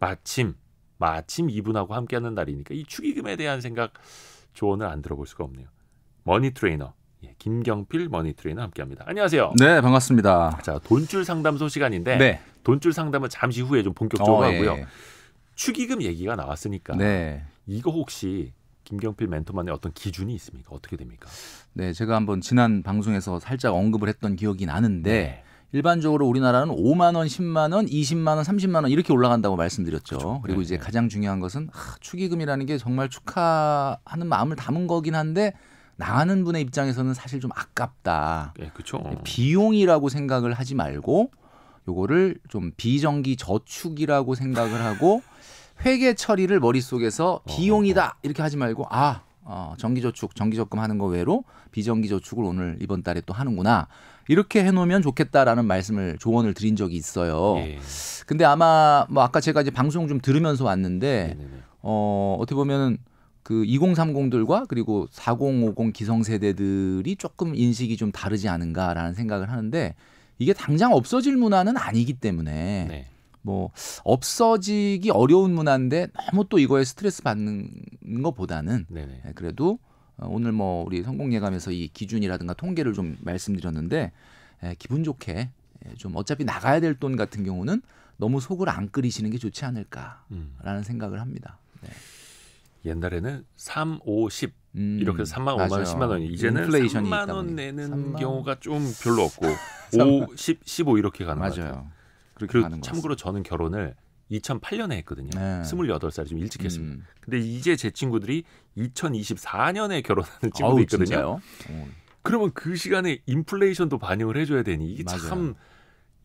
마침 마침 이분하고 함께하는 날이니까 이 축의금에 대한 생각 조언을 안 들어볼 수가 없네요. 머니 트레이너 예, 김경필 머니 트레이너 함께합니다. 안녕하세요. 네 반갑습니다. 자 돈줄 상담소 시간인데 네. 돈줄 상담은 잠시 후에 좀 본격적으로 어, 예, 하고요. 예. 축의금 얘기가 나왔으니까 네. 이거 혹시 김경필 멘토만의 어떤 기준이 있습니까? 어떻게 됩니까? 네, 제가 한번 지난 방송에서 살짝 언급을 했던 기억이 나는데 네. 일반적으로 우리나라는 5만 원, 10만 원, 20만 원, 30만 원 이렇게 올라간다고 말씀드렸죠. 그렇죠. 그리고 네. 이제 가장 중요한 것은 아, 축의금이라는 게 정말 축하하는 마음을 담은 거긴 한데 나가는 분의 입장에서는 사실 좀 아깝다. 네, 그렇죠. 비용이라고 생각을 하지 말고 요거를 좀 비정기 저축이라고 생각을 하고 회계 처리를 머릿속에서 비용이다 이렇게 하지 말고 아 어, 정기저축, 정기적금 하는 거 외로 비정기저축을 오늘 이번 달에 또 하는구나. 이렇게 해놓으면 좋겠다라는 말씀을 조언을 드린 적이 있어요. 예. 근데 아마 뭐 아까 제가 이제 방송 좀 들으면서 왔는데 어 어떻게 보면은 그 2030들과 그리고 4050 기성세대들이 조금 인식이 좀 다르지 않은가라는 생각을 하는데 이게 당장 없어질 문화는 아니기 때문에 네. 뭐 없어지기 어려운 문화인데 너무 또 이거에 스트레스 받는 것보다는 네네. 예, 그래도 어, 오늘 뭐 우리 성공 예감에서 이 기준이라든가 통계를 좀 말씀드렸는데 에, 기분 좋게 좀 어차피 나가야 될 돈 같은 경우는 너무 속을 안 끓이시는 게 좋지 않을까라는 음. 생각을 합니다. 네. 옛날에는 3, 5, 10 음, 이렇게 해서 3만, 5만 원, 10만 원. 이제는 3만 원 내는 3만... 경우가 좀 별로 없고 5, 10, 15 이렇게 가는 맞아요. 거같요 그리고 참고로 저는 결혼을 2008년에 했거든요. 네. 28살이 좀 일찍 했습니다. 음. 근데 이제 제 친구들이 2024년에 결혼하는 친구도 아우, 있거든요. 진짜요? 어. 그러면 그 시간에 인플레이션도 반영을 해줘야 되니 이게 맞아요. 참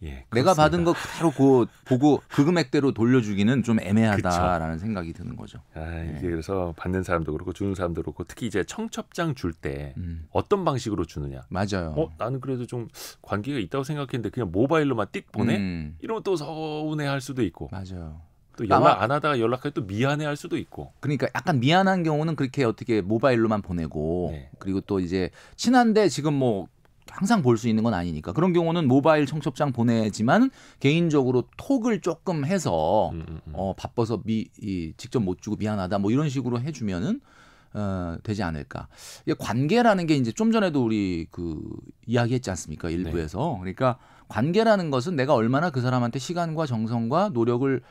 예, 내가 받은 거 그대로 그 보고 그 금액대로 돌려주기는 좀 애매하다라는 그쵸. 생각이 드는 거죠. 아, 예. 이게 예. 그래서 받는 사람도 그렇고 주는 사람도 그렇고 특히 이제 청첩장 줄때 음. 어떤 방식으로 주느냐. 맞아요. 어, 나는 그래도 좀 관계가 있다고 생각했는데 그냥 모바일로만 띡 보내. 음. 이러면 또 서운해할 수도 있고. 맞아요. 또 연락 안 하다가 연락하기 미안해할 수도 있고. 그러니까 약간 미안한 경우는 그렇게 어떻게 모바일로만 보내고 네. 그리고 또 이제 친한데 지금 뭐 항상 볼 수 있는 건 아니니까 그런 경우는 모바일 청첩장 보내지만 개인적으로 톡을 조금 해서 음, 음, 음. 어, 바빠서 미, 이, 직접 못 주고 미안하다 뭐 이런 식으로 해주면은 어, 되지 않을까. 이게 관계라는 게 이제 좀 전에도 우리 그 이야기했지 않습니까? 네. 일부에서 네. 그러니까 관계라는 것은 내가 얼마나 그 사람한테 시간과 정성과 노력을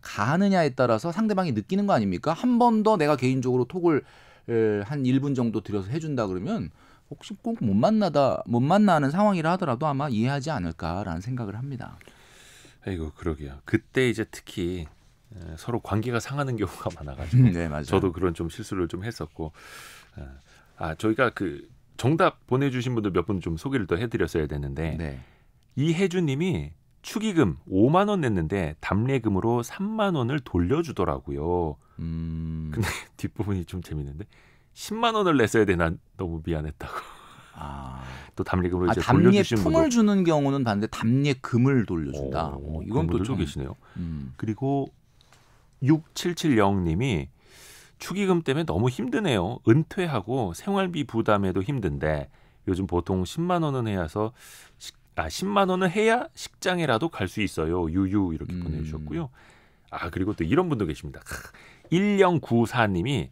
가느냐에 따라서 상대방이 느끼는 거 아닙니까? 한 번 더 내가 개인적으로 톡을 한 1분 정도 들여서 해준다 그러면 혹시 꼭 못 만나다 못 만나는 상황이라 하더라도 아마 이해하지 않을까라는 생각을 합니다. 아이고 그러게요. 그때 이제 특히 서로 관계가 상하는 경우가 많아가지고 음, 네, 맞아요. 저도 그런 좀 실수를 좀 했었고 아 저희가 그 정답 보내주신 분들 몇 분 좀 소개를 더 해드렸어야 되는데 네. 이혜주님이 축의금 5만 원 냈는데 담례금으로 3만 원을 돌려주더라고요. 음... 근데 뒷부분이 좀 재밌는데 10만 원을 냈어야 되나 너무 미안했다고. 아. 또담리금으로 아, 이제 담례 돌려주신 품을 분도. 주는 경우는 봤는데 담에금을 돌려준다. 오, 오, 뭐 이건 또 좀. 계시네요. 음. 그리고 6770님이 축의금 때문에 너무 힘드네요. 은퇴하고 생활비 부담에도 힘든데 요즘 보통 10만 원은 해야서 식, 아 10만 원은 해야 식장에라도 갈 수 있어요. 유유 이렇게 음. 보내주셨고요. 아 그리고 또 이런 분도 계십니다. 1094님이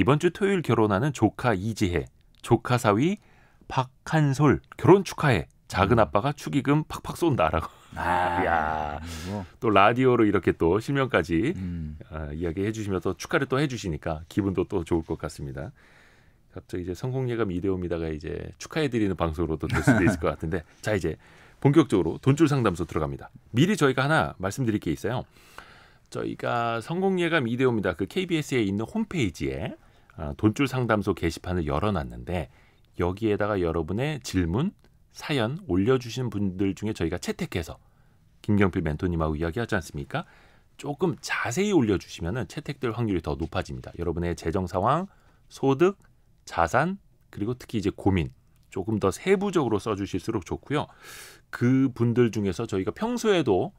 이번 주 토요일 결혼하는 조카 이지혜, 조카 사위 박한솔 결혼 축하해. 작은 음. 아빠가 축의금 팍팍 쏜다라고. 아, 야. 그리고. 또 라디오로 이렇게 또 실명까지 음. 어, 아, 이야기해 주시면서 축하를 또 해주시니까 기분도 또 좋을 것 같습니다. 갑자기 이제 성공 예감 이대호입니다가 이제 축하해 드리는 방송으로도 될 수도 있을 것 같은데 자 이제 본격적으로 돈줄 상담소 들어갑니다. 미리 저희가 하나 말씀드릴 게 있어요. 저희가 성공 예감 이대호입니다. 그 KBS에 있는 홈페이지에 어, 돈줄 상담소 게시판을 열어놨는데 여기에다가 여러분의 질문, 사연 올려주신 분들 중에 저희가 채택해서 김경필 멘토님하고 이야기하지 않습니까? 조금 자세히 올려주시면 채택될 확률이 더 높아집니다. 여러분의 재정 상황, 소득, 자산, 그리고 특히 이제 고민 조금 더 세부적으로 써주실수록 좋고요. 그 분들 중에서 저희가 평소에도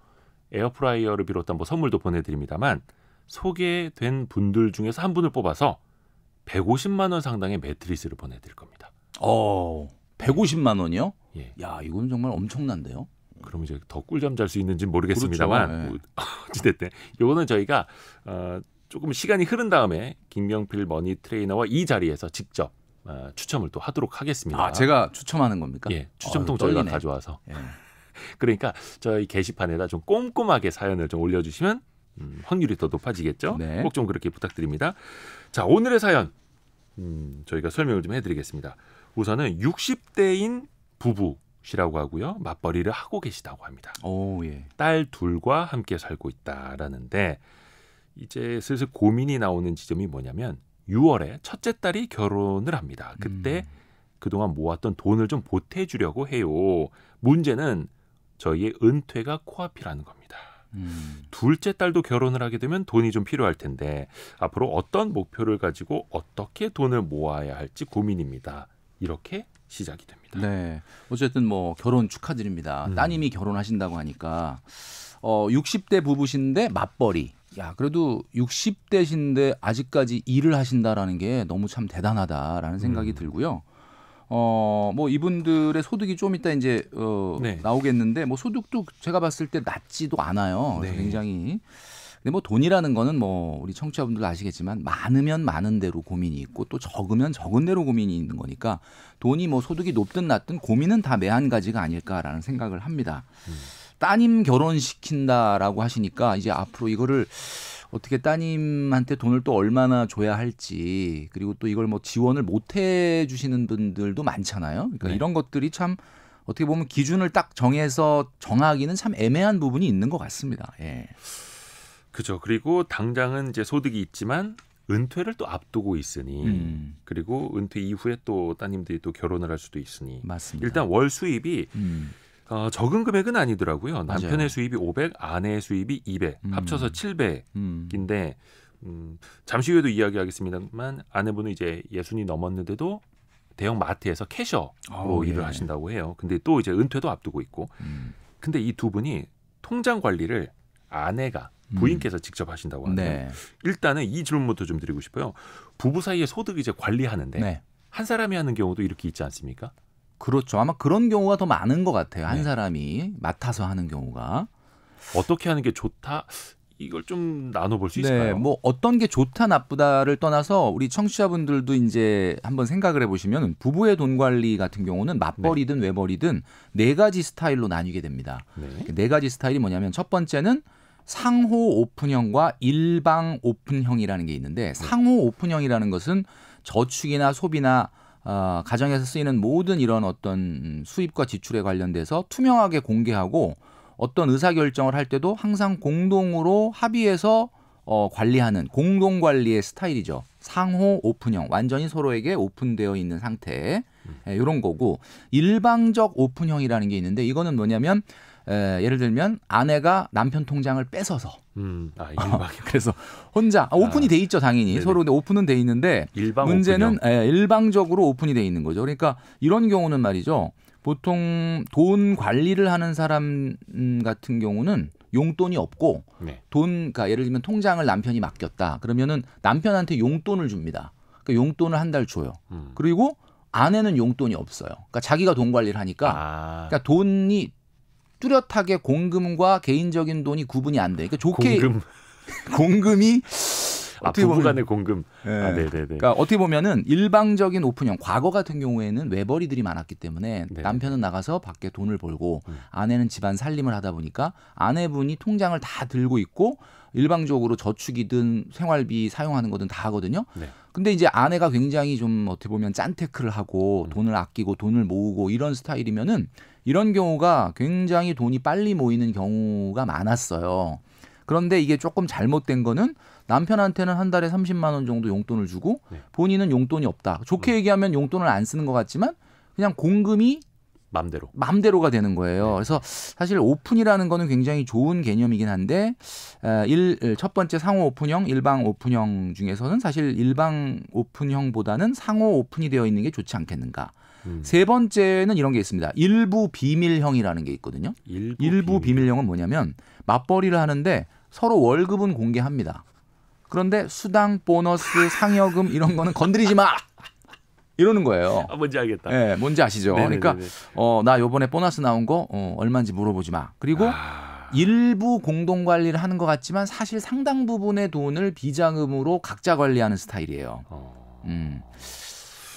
에어프라이어를 비롯한 뭐 선물도 보내드립니다만 소개된 분들 중에서 한 분을 뽑아서 150만 원 상당의 매트리스를 보내드릴 겁니다. 어, 150만 원이요? 예. 야, 이건 정말 엄청난데요. 그럼 이제 더 꿀잠 잘 수 있는지 모르겠습니다만 그렇죠. 네. 어찌됐든 요거는 저희가 어, 조금 시간이 흐른 다음에 김명필 머니 트레이너와 이 자리에서 직접 어, 추첨을 또 하도록 하겠습니다. 아, 제가 추첨하는 겁니까? 예, 어, 추첨통 어, 저희가 가져와서. 예. 그러니까 저희 게시판에다 좀 꼼꼼하게 사연을 좀 올려주시면 음, 확률이 더 높아지겠죠. 네. 꼭좀 그렇게 부탁드립니다. 자, 오늘의 사연 음, 저희가 설명을 좀 해드리겠습니다. 우선은 60대인 부부시라고 하고요. 맞벌이를 하고 계시다고 합니다. 오, 예. 딸 둘과 함께 살고 있다라는데 이제 슬슬 고민이 나오는 지점이 뭐냐면 6월에 첫째 딸이 결혼을 합니다. 그때 음. 그동안 모았던 돈을 좀 보태주려고 해요. 문제는 저희의 은퇴가 코앞이라는 겁니다. 음. 둘째 딸도 결혼을 하게 되면 돈이 좀 필요할 텐데 앞으로 어떤 목표를 가지고 어떻게 돈을 모아야 할지 고민입니다. 이렇게 시작이 됩니다. 네. 어쨌든 뭐 결혼 축하드립니다. 음. 따님이 결혼하신다고 하니까 어 60대 부부신데 맞벌이. 야, 그래도 60대신데 아직까지 일을 하신다라는 게 너무 참 대단하다라는 생각이 음. 들고요. 어, 뭐 이분들의 소득이 좀 이따 이제 어, 네. 나오겠는데 뭐 소득도 제가 봤을 때 낮지도 않아요. 네. 굉장히. 근데 뭐 돈이라는 거는 뭐 우리 청취자분들 아시겠지만 많으면 많은 대로 고민이 있고 또 적으면 적은 대로 고민이 있는 거니까 돈이 뭐 소득이 높든 낮든 고민은 다 매한 가지가 아닐까라는 생각을 합니다. 음. 따님 결혼시킨다라고 하시니까 이제 앞으로 이거를 어떻게 따님한테 돈을 또 얼마나 줘야 할지 그리고 또 이걸 뭐 지원을 못 해주시는 분들도 많잖아요. 그러니까 네. 이런 것들이 참 어떻게 보면 기준을 딱 정해서 정하기는 참 애매한 부분이 있는 것 같습니다. 예. 그죠. 그리고 당장은 이제 소득이 있지만 은퇴를 또 앞두고 있으니 음. 그리고 은퇴 이후에 또 따님들이 또 결혼을 할 수도 있으니 맞습니다. 일단 월 수입이 음. 어, 적은 금액은 아니더라고요. 남편의 수입이 500, 아내의 수입이 200, 음. 합쳐서 700인데 음. 음, 잠시 후에도 이야기하겠습니다만 아내분은 이제 예순이 넘었는데도 대형 마트에서 캐셔로 오, 어, 일을 예. 하신다고 해요. 근데 또 이제 은퇴도 앞두고 있고. 음. 근데 이 두 분이 통장 관리를 아내가 음. 부인께서 음. 직접 하신다고 하는데 네. 일단은 이 질문부터 좀 드리고 싶어요. 부부 사이의 소득 이제 관리하는데 네. 한 사람이 하는 경우도 이렇게 있지 않습니까? 그렇죠. 아마 그런 경우가 더 많은 것 같아요. 한 네. 사람이 맡아서 하는 경우가. 어떻게 하는 게 좋다? 이걸 좀 나눠볼 수 네, 있을까요? 네, 뭐 어떤 게 좋다 나쁘다를 떠나서 우리 청취자분들도 이제 한번 생각을 해보시면 부부의 돈 관리 같은 경우는 맞벌이든 네. 외벌이든 네 가지 스타일로 나뉘게 됩니다. 네. 네 가지 스타일이 뭐냐면 첫 번째는 상호 오픈형과 일방 오픈형이라는 게 있는데 네. 상호 오픈형이라는 것은 저축이나 소비나 어, 가정에서 쓰이는 모든 이런 어떤 수입과 지출에 관련돼서 투명하게 공개하고 어떤 의사 결정을 할 때도 항상 공동으로 합의해서 어, 관리하는 공동 관리의 스타일이죠. 상호 오픈형 완전히 서로에게 오픈되어 있는 상태 예, 이런 거고 일방적 오픈형이라는 게 있는데 이거는 뭐냐면 에, 예, 예를 들면 아내가 남편 통장을 뺏어서 음, 아, 어, 일방 그래서 혼자 아, 오픈이 아, 돼 있죠 당연히 네네. 서로 근데 오픈은 돼 있는데 문제는 에, 예, 일방적으로 오픈이 돼 있는 거죠. 그러니까 이런 경우는 말이죠. 보통 돈 관리를 하는 사람 음, 같은 경우는 용돈이 없고 네. 돈 그러니까 예를 들면 통장을 남편이 맡겼다 그러면은 남편한테 용돈을 줍니다. 그러니까 용돈을 한 달 줘요. 음. 그리고 아내는 용돈이 없어요. 그러니까 자기가 돈 관리를 하니까 아. 그러니까 돈이 뚜렷하게 공금과 개인적인 돈이 구분이 안 돼. 그러니까 좋게 공금. 공금이 아, 부부간의 공금. 예. 아, 네. 아, 네, 네네네. 그러니까 어떻게 보면은 일방적인 오픈형 과거 같은 경우에는 외벌이들이 많았기 때문에 네, 네. 남편은 나가서 밖에 돈을 벌고 음. 아내는 집안 살림을 하다 보니까 아내분이 통장을 다 들고 있고 일방적으로 저축이든 생활비 사용하는 거든 다 하거든요. 네. 근데 이제 아내가 굉장히 좀 어떻게 보면 짠테크를 하고 음. 돈을 아끼고 돈을 모으고 이런 스타일이면은 이런 경우가 굉장히 돈이 빨리 모이는 경우가 많았어요. 그런데 이게 조금 잘못된 거는 남편한테는 한 달에 30만 원 정도 용돈을 주고 네. 본인은 용돈이 없다. 좋게 음. 얘기하면 용돈을 안 쓰는 것 같지만 그냥 공금이 맘대로. 맘대로가 되는 거예요. 네. 그래서 사실 오픈이라는 거는 굉장히 좋은 개념이긴 한데 일첫 번째 상호 오픈형, 일방 오픈형 중에서는 사실 일방 오픈형보다는 상호 오픈이 되어 있는 게 좋지 않겠는가. 음. 세 번째는 이런 게 있습니다. 일부 비밀형이라는 게 있거든요. 일부, 일부 비밀. 비밀형은 뭐냐면 맞벌이를 하는데 서로 월급은 공개합니다. 그런데 수당, 보너스, 상여금 이런 거는 건드리지 마. 이러는 거예요. 아, 뭔지 알겠다. 예, 뭔지 아시죠? 네네네네. 그러니까 어, 나 요번에 보너스 나온 거 어, 얼마인지 물어보지 마. 그리고 아... 일부 공동 관리를 하는 것 같지만 사실 상당 부분의 돈을 비자금으로 각자 관리하는 스타일이에요. 어... 음.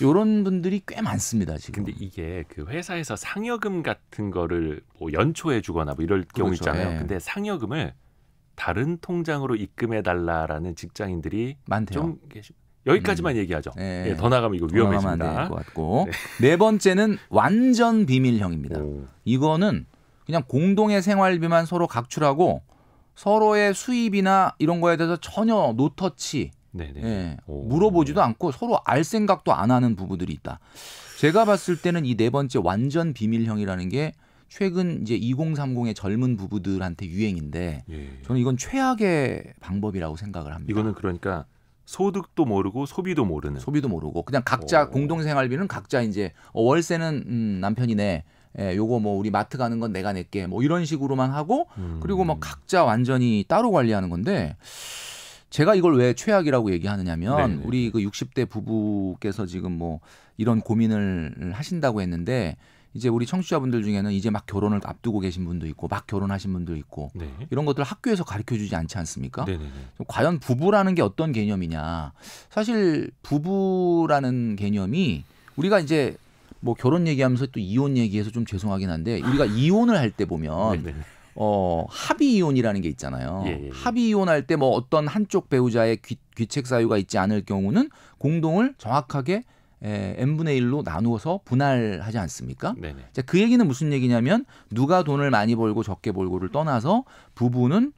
요런 분들이 꽤 많습니다 지금. 근데 이게 그 회사에서 상여금 같은 거를 뭐 연초에 주거나 뭐 이럴 경우 그렇죠, 있잖아요. 예. 근데 상여금을 다른 통장으로 입금해 달라라는 직장인들이 많대요. 좀 계시... 여기까지만 음. 얘기하죠. 네. 예, 더 나가면 이거 위험해집니다. 것 같고 네. 네. 번째는 완전 비밀형입니다. 오. 이거는 그냥 공동의 생활비만 서로 각출하고 서로의 수입이나 이런 거에 대해서 전혀 노터치 예, 물어보지도 않고 서로 알 생각도 안 하는 부부들이 있다. 제가 봤을 때는 이 네 번째 완전 비밀형이라는 게 최근 이제 2030의 젊은 부부들한테 유행인데 예. 저는 이건 최악의 방법이라고 생각을 합니다. 이거는 그러니까 소득도 모르고 소비도 모르는. 소비도 모르고 그냥 각자 오. 어. 공동생활비는 각자 이제 어, 월세는 음, 남편이네. 예, 요거 뭐 우리 마트 가는 건 내가 낼게. 뭐 이런 식으로만 하고 음. 그리고 뭐 각자 완전히 따로 관리하는 건데 제가 이걸 왜 최악이라고 얘기하느냐면 네네. 네, 우리 네. 그 60대 부부께서 지금 뭐 이런 고민을 하신다고 했는데 이제 우리 청취자분들 중에는 이제 막 결혼을 앞두고 계신 분도 있고 막 결혼하신 분도 있고 네. 이런 것들 을 학교에서 가르쳐 주지 않지 않습니까? 네네네. 과연 부부라는 게 어떤 개념이냐? 사실 부부라는 개념이 우리가 이제 뭐 결혼 얘기하면서 또 이혼 얘기해서 좀 죄송하긴 한데 우리가 아. 이혼을 할 때 보면 어, 합의 이혼이라는 게 있잖아요. 예, 예. 예. 합의 이혼할 때 뭐 어떤 한쪽 배우자의 귀, 귀책 사유가 있지 않을 경우는 공동을 정확하게 에, 예, n분의 1로 나누어서 분할하지 않습니까? 네네. 자, 그 얘기는 무슨 얘기냐면 누가 돈을 많이 벌고 적게 벌고를 떠나서 부부는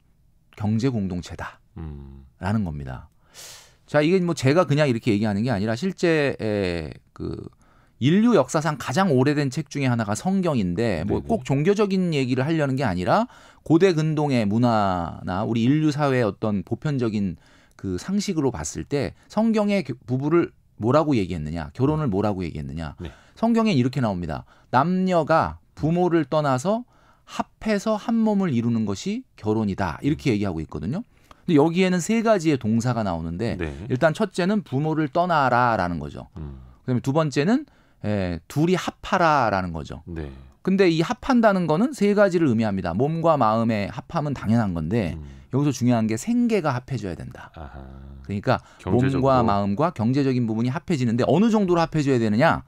경제 공동체다라는 음. 겁니다. 자, 이게 뭐 제가 그냥 이렇게 얘기하는 게 아니라 실제 에, 그 인류 역사상 가장 오래된 책 중에 하나가 성경인데 뭐 꼭 종교적인 얘기를 하려는 게 아니라 고대 근동의 문화나 우리 인류 사회의 어떤 보편적인 그 상식으로 봤을 때 성경의 부부를 뭐라고 얘기했느냐, 결혼을 음. 뭐라고 얘기했느냐. 네. 성경에 이렇게 나옵니다. 남녀가 부모를 떠나서 합해서 한 몸을 이루는 것이 결혼이다. 이렇게 음. 얘기하고 있거든요. 근데 여기에는 세 가지의 동사가 나오는데 네. 일단 첫째는 부모를 떠나라라는 거죠. 음. 그다음에 두 번째는 에, 예, 둘이 합하라라는 거죠. 네. 근데 이 합한다는 거는 세 가지를 의미합니다. 몸과 마음의 합함은 당연한 건데 음. 여기서 중요한 게 생계가 합해져야 된다. 아하. 그러니까 경제적으로. 몸과 마음과 경제적인 부분이 합해지는데 어느 정도로 합해져야 되느냐?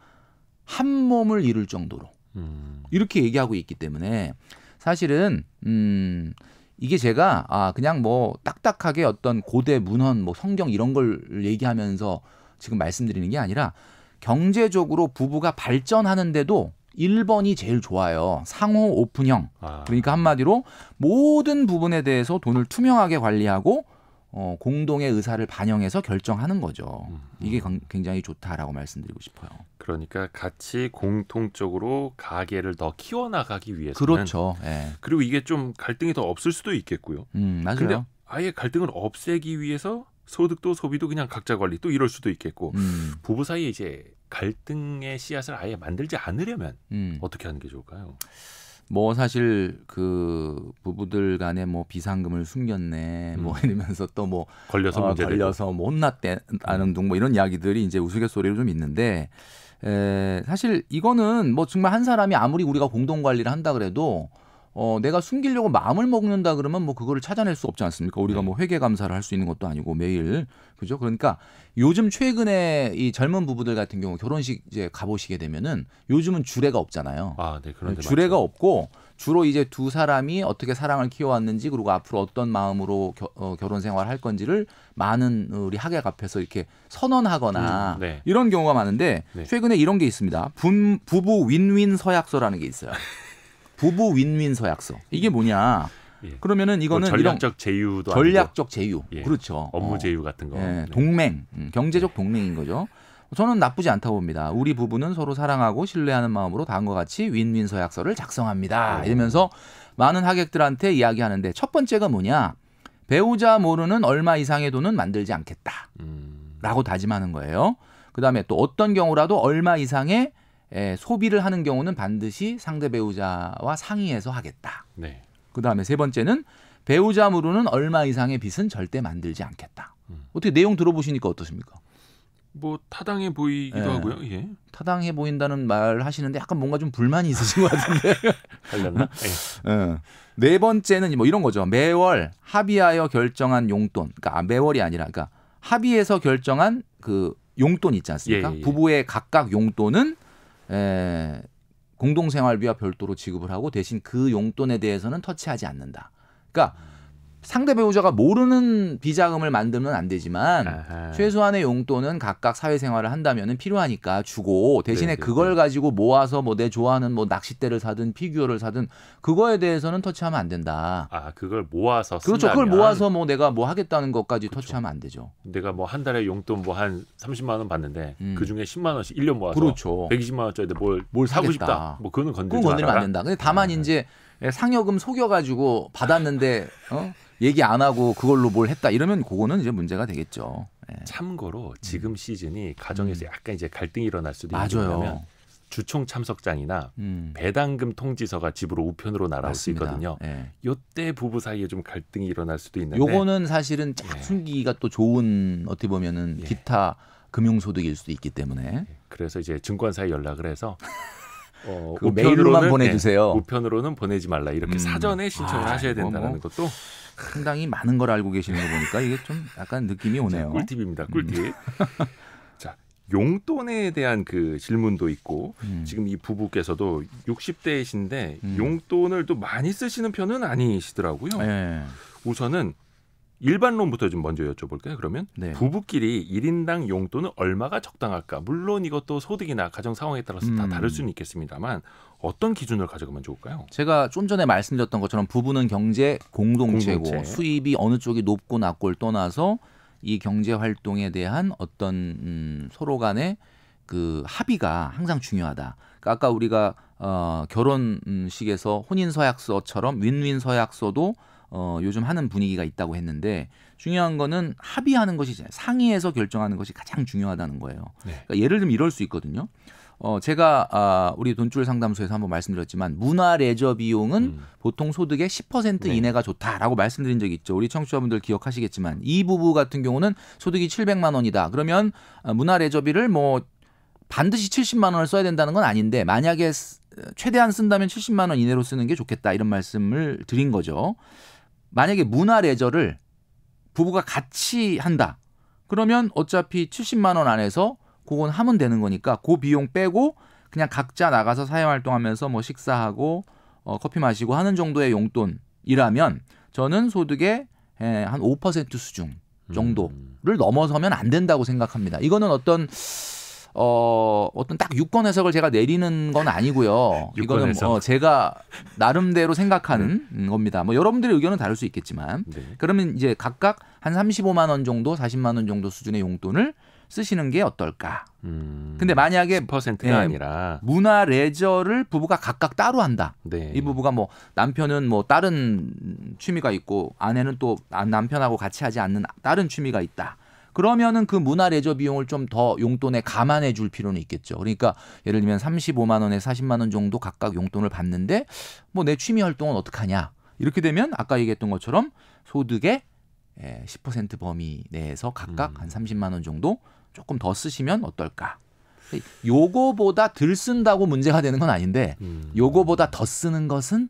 한 몸을 이룰 정도로. 음. 이렇게 얘기하고 있기 때문에 사실은 음 이게 제가 아 그냥 뭐 딱딱하게 어떤 고대 문헌 뭐 성경 이런 걸 얘기하면서 지금 말씀드리는 게 아니라 경제적으로 부부가 발전하는데도 1번이 제일 좋아요. 상호 오픈형. 아. 그러니까 한마디로 모든 부분에 대해서 돈을 투명하게 관리하고 어, 공동의 의사를 반영해서 결정하는 거죠. 음, 음. 이게 굉장히 좋다라고 말씀드리고 싶어요. 그러니까 같이 공통적으로 가게를 더 키워나가기 위해서는 그렇죠. 예. 그리고 이게 좀 갈등이 더 없을 수도 있겠고요. 음, 맞아요. 근데 아예 갈등을 없애기 위해서 소득도 소비도 그냥 각자 관리 또 이럴 수도 있겠고 음. 부부 사이에 이제 갈등의 씨앗을 아예 만들지 않으려면 음. 어떻게 하는 게 좋을까요? 뭐 사실 그 부부들 간에 뭐 비상금을 숨겼네 뭐 음. 뭐 이러면서 또 뭐 걸려서 어, 걸려서 뭐났다는둥뭐 뭐 이런 이야기들이 이제 우스갯소리로 좀 있는데 에, 사실 이거는 뭐 정말 한 사람이 아무리 우리가 공동 관리를 한다 그래도 어, 내가 숨기려고 마음을 먹는다 그러면 뭐 그거를 찾아낼 수 없지 않습니까? 우리가 네. 뭐 회계 감사를 할 수 있는 것도 아니고 매일 그죠? 그러니까 요즘 최근에 이 젊은 부부들 같은 경우 결혼식 이제 가보시게 되면은 요즘은 주례가 없잖아요. 아, 네, 그런 주례가 맞죠. 없고 주로 이제 두 사람이 어떻게 사랑을 키워왔는지 그리고 앞으로 어떤 마음으로 겨, 어, 결혼 생활을 할 건지를 많은 우리 학약 앞에서 이렇게 선언하거나 음, 네. 이런 경우가 많은데 네. 최근에 이런 게 있습니다. 분, 부부 윈윈 서약서라는 게 있어요. 부부 윈윈 서약서. 이게 뭐냐? 예. 그러면은 뭐 이거는 뭐 전략적 제휴도 전략적 제휴. 예. 그렇죠. 업무 어. 제휴 같은 거. 예. 네. 동맹, 음, 경제적 네. 동맹인 거죠. 저는 나쁘지 않다고 봅니다. 우리 부부는 서로 사랑하고 신뢰하는 마음으로 다음과 같이 윈윈 서약서를 작성합니다. 이러면서 많은 하객들한테 이야기하는데 첫 번째가 뭐냐? 배우자 모르는 얼마 이상의 돈은 만들지 않겠다. 음. 라고 다짐하는 거예요. 그 다음에 또 어떤 경우라도 얼마 이상의 에, 예, 소비를 하는 경우는 반드시 상대 배우자와 상의해서 하겠다. 네. 그 다음에 세 번째는 배우자 무로는 얼마 이상의 빚은 절대 만들지 않겠다. 음. 어떻게 내용 들어보시니까 어떠십니까뭐 타당해 보이기도 예. 하고요. 예. 타당해 보인다는 말 하시는데 약간 뭔가 좀 불만이 있으신 것 같은데. 걸렸나? 예. 예. 네 번째는 뭐 이런 거죠. 매월 합의하여 결정한 용돈. 그러니까 아, 매월이 아니라 그러니까 합의해서 결정한 그 용돈 있지 않습니까? 예, 부부의 각각 용돈은 에, 예. 공동생활비와 별도로 지급을 하고 대신 그 용돈에 대해서는 터치하지 않는다. 그러니까 음. 상대 배우자가 모르는 비자금을 만들면 안 되지만 아하. 최소한의 용돈은 각각 사회생활을 한다면 필요하니까 주고 대신에 네네. 네, 그걸 네. 가지고 모아서 뭐 내 좋아하는 뭐 낚싯대를 사든 피규어를 사든 그거에 대해서는 터치하면 안 된다. 아 그걸 모아서 그렇죠. 그걸 모아서 뭐 내가 뭐 하겠다는 것까지 그렇죠. 터치하면 안 되죠. 내가 뭐 한 달에 용돈 뭐 한 30만 원 받는데 음. 그 중에 10만 원씩 1년 모아서 그렇죠. 120만 원짜리 뭘뭘 아, 뭘 사고 싶다. 뭐 그거는 건들지 그건 건면안 된다. 근데 다만 음. 이제 상여금 속여가지고 받았는데 어? 얘기 안 하고 그걸로 뭘 했다 이러면 그거는 이제 문제가 되겠죠. 네. 참고로 지금 음. 시즌이 가정에서 음. 약간 이제 갈등이 일어날 수도 있는요 주총 참석장이나 음. 배당금 통지서가 집으로 우편으로 날아올 맞습니다. 수 있거든요. 예. 요때 부부 사이에 좀 갈등이 일어날 수도 있는데 요거는 사실은 쫙 예. 숨기기가 또 좋은 어떻게 보면은 예. 기타 금융 소득일 수도 있기 때문에 예. 그래서 이제 증권사에 연락을 해서 어, 그 메일로만 예, 보내주세요. 네, 우편으로는 보내지 말라 이렇게 음. 사전에 아, 신청을 아, 하셔야 된다는 뭐 것도 상당히 많은 걸 알고 계시는 거 보니까 이게 좀 약간 느낌이 오네요. 꿀팁입니다. 음. 꿀팁. 음. 자 용돈에 대한 그 질문도 있고 음. 지금 이 부부께서도 60대이신데 음. 용돈을 또 많이 쓰시는 편은 아니시더라고요. 네. 우선은 일반론부터 좀 먼저 여쭤볼까요? 그러면 네. 부부끼리 일인당 용돈은 얼마가 적당할까? 물론 이것도 소득이나 가정 상황에 따라서 음. 다 다를 수는 있겠습니다만 어떤 기준을 가져가면 좋을까요? 제가 좀 전에 말씀드렸던 것처럼 부부는 경제 공동체고 공동체. 수입이 어느 쪽이 높고 낮고를 떠나서 이 경제 활동에 대한 어떤 음, 서로 간의 그 합의가 항상 중요하다. 그러니까 아까 우리가 어, 결혼식에서 혼인 서약서처럼 윈윈 서약서도 어, 요즘 하는 분위기가 있다고 했는데 중요한 거는 합의하는 것이 상의해서 결정하는 것이 가장 중요하다는 거예요. 네. 그러니까 예를 들면 이럴 수 있거든요. 어, 제가 아, 우리 돈줄 상담소에서 한번 말씀드렸지만 문화 레저 비용은 음. 보통 소득의 10% 네. 이내가 좋다라고 말씀드린 적이 있죠. 우리 청취자분들 기억하시겠지만 이 부부 같은 경우는 소득이 700만 원이다. 그러면 아, 문화 레저비를 뭐 반드시 70만 원을 써야 된다는 건 아닌데 만약에 최대한 쓴다면 70만 원 이내로 쓰는 게 좋겠다 이런 말씀을 드린 거죠. 만약에 문화 레저를 부부가 같이 한다. 그러면 어차피 70만 원 안에서 그건 하면 되는 거니까 그 비용 빼고 그냥 각자 나가서 사회 활동하면서 뭐 식사하고 어, 커피 마시고 하는 정도의 용돈이라면 저는 소득의 에, 예, 한5% 수준 음. 정도를 음. 넘어서면 안 된다고 생각합니다. 이거는 어떤 어, 어떤 딱 유권 해석을 제가 내리는 건 아니고요. 이거는 어, 제가 나름대로 생각하는 네. 음, 겁니다. 뭐 여러분들의 의견은 다를 수 있겠지만 네. 그러면 이제 각각 한 35만 원 정도, 40만 원 정도 수준의 용돈을 쓰시는 게 어떨까? 음, 근데 만약에 10%가 네, 예, 아니라 문화 레저를 부부가 각각 따로 한다. 네. 이 부부가 뭐 남편은 뭐 다른 취미가 있고 아내는 또 남편하고 같이 하지 않는 다른 취미가 있다. 그러면은 그 문화 레저 비용을 좀 더 용돈에 감안해 줄 필요는 있겠죠. 그러니까 예를 들면 35만 원에 40만 원 정도 각각 용돈을 받는데 뭐 내 취미 활동은 어떡 하냐. 이렇게 되면 아까 얘기했던 것처럼 소득의 10% 예, 범위 내에서 각각 음. 한 30만 원 정도 조금 더 쓰시면 어떨까? 요거보다 덜 쓴다고 문제가 되는 건 아닌데 음. 요거보다 더 쓰는 것은